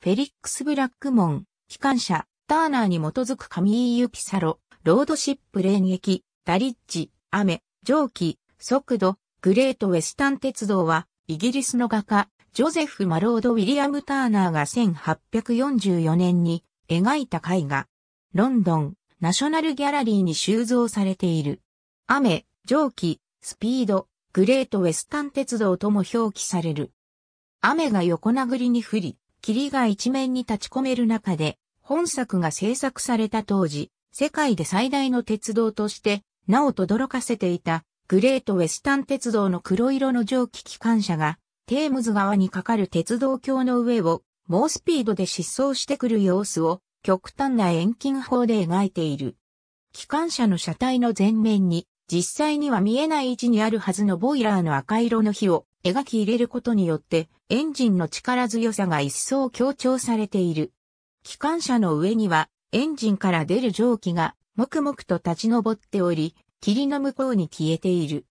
フェリックス・ブラックモン、機関車、ターナーに基づく神井ユピサロ、ロードシップ連撃、ダリッジ、雨、蒸気、速度、グレートウェスタン鉄道は、イギリスの画家、ジョゼフ・マロード・ウィリアム・ターナーが1844年に描いた絵画。ロンドン、ナショナルギャラリーに収蔵されている。雨、蒸気、スピード、グレートウェスタン鉄道とも表記される。雨が横殴りに降り、霧が一面に立ち込める中で、本作が制作された当時、世界で最大の鉄道として、なお轟かせていた、グレートウェスタン鉄道の黒色の蒸気機関車が、テームズ川に架かる鉄道橋の上を、猛スピードで疾走してくる様子を、極端な遠近法で描いている。機関車の車体の前面に、実際には見えない位置にあるはずのボイラーの赤色の火を、描き入れることによってエンジンの力強さが一層強調されている。機関車の上にはエンジンから出る蒸気が黙々と立ち上っており、霧の向こうに消えている。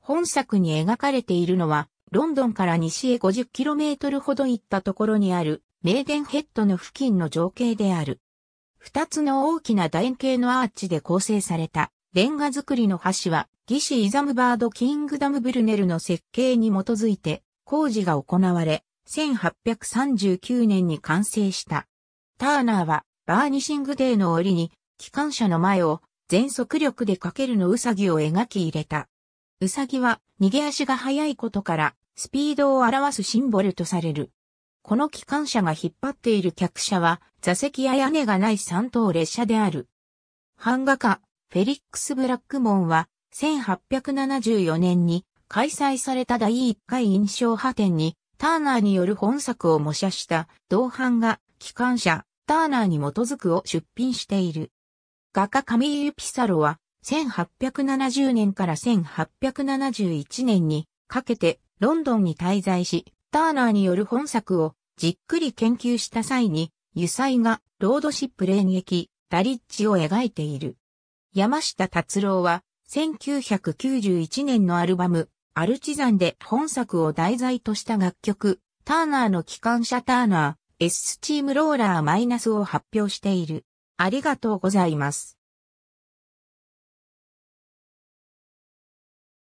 本作に描かれているのは、ロンドンから西へ 50km ほど行ったところにある、メーデンヘッドの付近の情景である。二つの大きな楕円形のアーチで構成されたレンガ作りの橋は、ギシ・イザムバード・キングダム・ブルネルの設計に基づいて、工事が行われ、1839年に完成した。ターナーは、バーニシングデーの折に、機関車の前を、全速力でかけるのウサギを描き入れた。ウサギは、逃げ足が速いことから、スピードを表すシンボルとされる。この機関車が引っ張っている客車は、座席や屋根がない三等列車である。版画家、フェリックス・ブラックモンは、1874年に開催された第1回印象派展に、ターナーによる本作を模写した同伴が、機関車、ターナーに基づくを出品している。画家カミーユ・ピサロは、1870年から1871年にかけてロンドンに滞在し、ターナーによる本作をじっくり研究した際に、油彩画、ロードシップ連撃、ダリッチを描いている。山下達郎は、1991年のアルバム、アルチザンで本作を題材とした楽曲、ターナーの機関車ターナー、S スチームローラーマイナスを発表している。ありがとうございます。